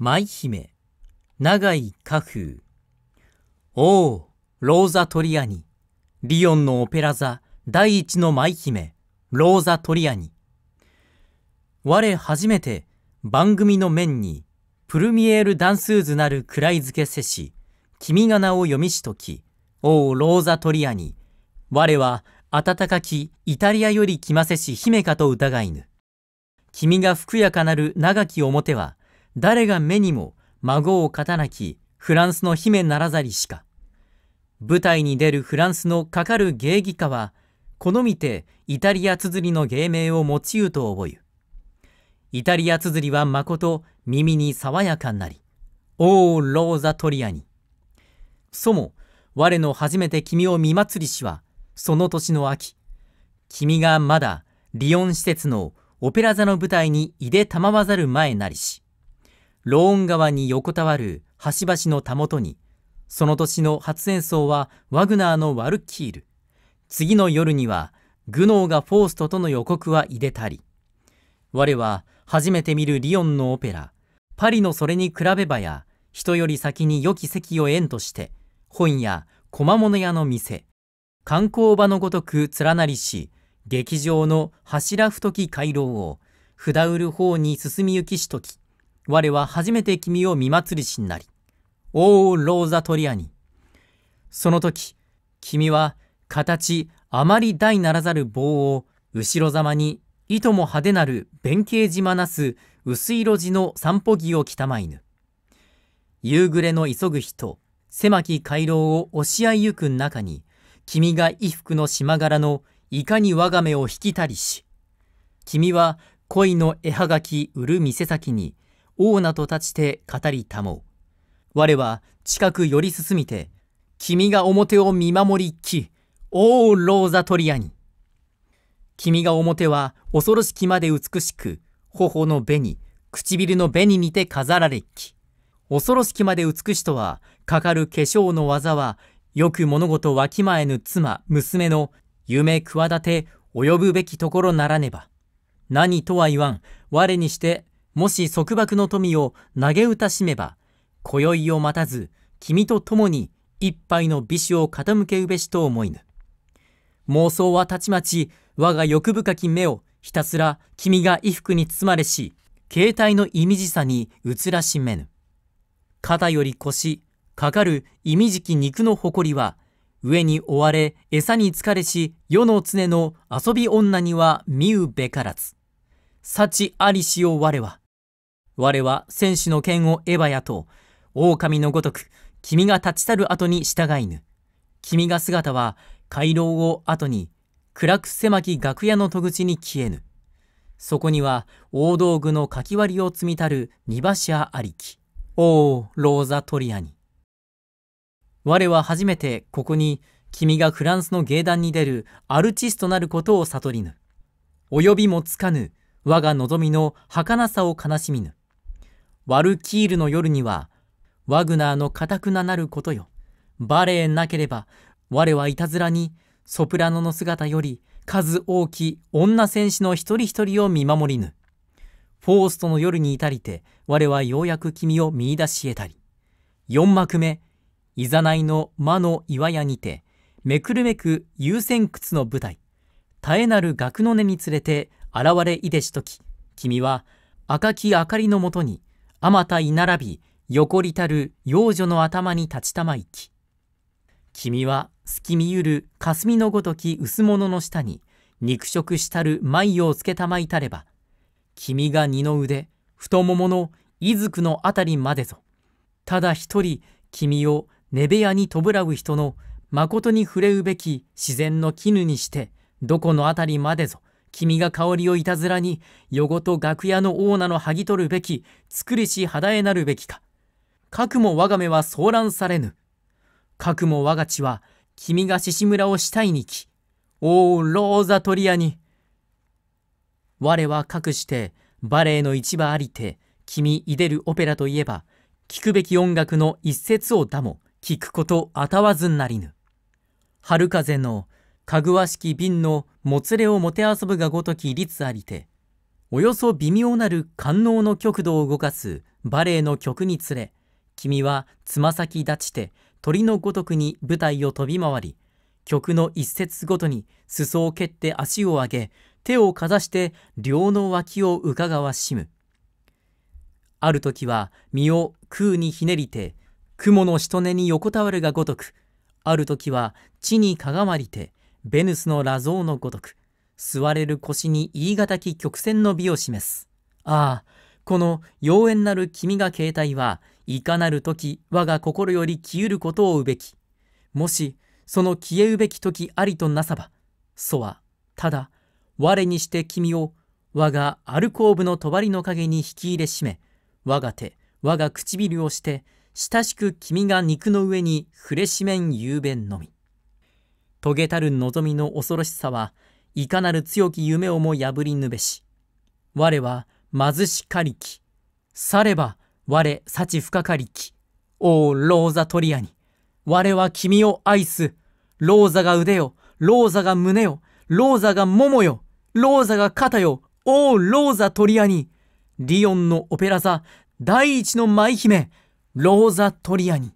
舞姫、長井花風。おう、ローザ・トリアニ。リオンのオペラ座第一の舞姫、ローザ・トリアニ。我初めて番組の面に、プルミエール・ダンスーズなる位付けせし、君が名を読みしとき、おう、ローザ・トリアニ。我は暖かきイタリアより来ませし姫かと疑いぬ。君がふくやかなる長き表は、誰が目にも孫を勝たなきフランスの姫ならざりしか。舞台に出るフランスのかかる芸妓家は、このみてイタリア綴りの芸名を用いうと覚ゆ。イタリア綴りはまこと耳に爽やかなり、オー・ローザトリアに。そも、我の初めて君を見祭りしは、その年の秋、君がまだリオン施設のオペラ座の舞台にいでたまわざる前なりし。ローン側に横たわる橋々のたもとに、その年の初演奏はワグナーのワルキール。次の夜には、グノーがフォーストとの予告は入れたり。我は初めて見るリオンのオペラ、パリのそれに比べばや、人より先に良き席を縁として、本や小物屋の店、観光場のごとく連なりし、劇場の柱太き回廊を、札売る方に進みゆきしとき、我は初めて君を見祭りしになり、オーローザトリアに。その時、君は形あまり大ならざる棒を後ろざまにいとも派手なる弁慶島なす薄い路地の散歩着を着たまいぬ。夕暮れの急ぐ人、狭き回廊を押し合いゆく中に、君が衣服の島柄のいかに我が目を引きたりし、君は恋の絵はがき売る店先に王名と立ちて語りたもう。我は近く寄り進みて、君が表を見守りき、おローザトリアに。君が表は恐ろしきまで美しく、頬の紅、唇の紅にて飾られき。恐ろしきまで美しとは、かかる化粧の技は、よく物事わきまえぬ妻、娘の夢企て及ぶべきところならねば。何とは言わん、我にしてもし束縛の富を投げ歌たしめば、今宵を待たず、君と共に一杯の美酒を傾けうべしと思いぬ。妄想はたちまち、我が欲深き目をひたすら君が衣服に包まれし、携帯の意味じさに移らしめぬ。肩より腰、かかる意味じき肉の誇りは、上に追われ餌に疲れし世の常の遊び女には見うべからず。幸ありしよう我は。我は戦士の剣をエヴァやと、狼のごとく、君が立ち去る後に従いぬ。君が姿は、回廊を後に、暗く狭き楽屋の戸口に消えぬ。そこには、大道具のかき割りを積みたる荷柱ありき。おお、ローザトリアに。我は初めてここに、君がフランスの芸団に出るアルチストなることを悟りぬ。及びもつかぬ我が望みの儚さを悲しみぬ。ワルキールの夜には、ワグナーの固くななることよ。バレエなければ、我はいたずらに、ソプラノの姿より数多き女戦士の一人一人を見守りぬ。フォーストの夜に至りて、我はようやく君を見出し得たり。四幕目、いざないの魔の岩屋にて、めくるめく優先屈の舞台、絶えなる額の根に連れて現れいでしとき、君は赤き明かりのもとに、あまた居並び、横りたる幼女の頭に立ちたまいき。君は隙見ゆる霞のごとき薄物の下に、肉食したる眉をつけたまいたれば、君が二の腕、太もものいずくのあたりまでぞ。ただ一人、君を寝部屋にとぶらう人の、まことに触れうべき自然の絹にして、どこのあたりまでぞ、君が香りをいたずらに、夜ごと楽屋のオーナーの剥ぎ取るべき、作りし肌へなるべきか。かくも我が目は騒乱されぬ。かくも我が血は、君が獅子村をしたいにき。おう、ローザトリアに。我はかくして、バレエの市場ありて、君いでるオペラといえば、聞くべき音楽の一節をだも、聞くことあたわずなりぬ。春風の、かぐわしき瓶のもつれをもてあそぶがごとき律ありておよそ微妙なる官能の極度を動かすバレエの曲につれ君はつま先立ちて鳥のごとくに舞台を飛び回り曲の一節ごとに裾を蹴って足を上げ手をかざして両の脇をうかがわしむある時は身を空にひねりて雲のしとねに横たわるがごとくある時は地にかがまりてベヌスの羅像のごとく、座れる腰に言い難き曲線の美を示す。ああ、この妖艶なる君が携帯は、いかなる時我が心より消ゆることをうべき。もし、その消えうべき時ありとなさば、祖は、ただ、我にして君を、我がアルコーブの帳の陰に引き入れしめ、我が手、我が唇をして、親しく君が肉の上に触れしめん雄弁のみ。遂げたる望みの恐ろしさはいかなる強き夢をも破りぬべし我は貧しかりきされば我幸深かりきおうローザトリアに我は君を愛すローザが腕よローザが胸よローザが桃よローザが肩よおうローザトリアにリオンのオペラ座第一の舞姫ローザトリアに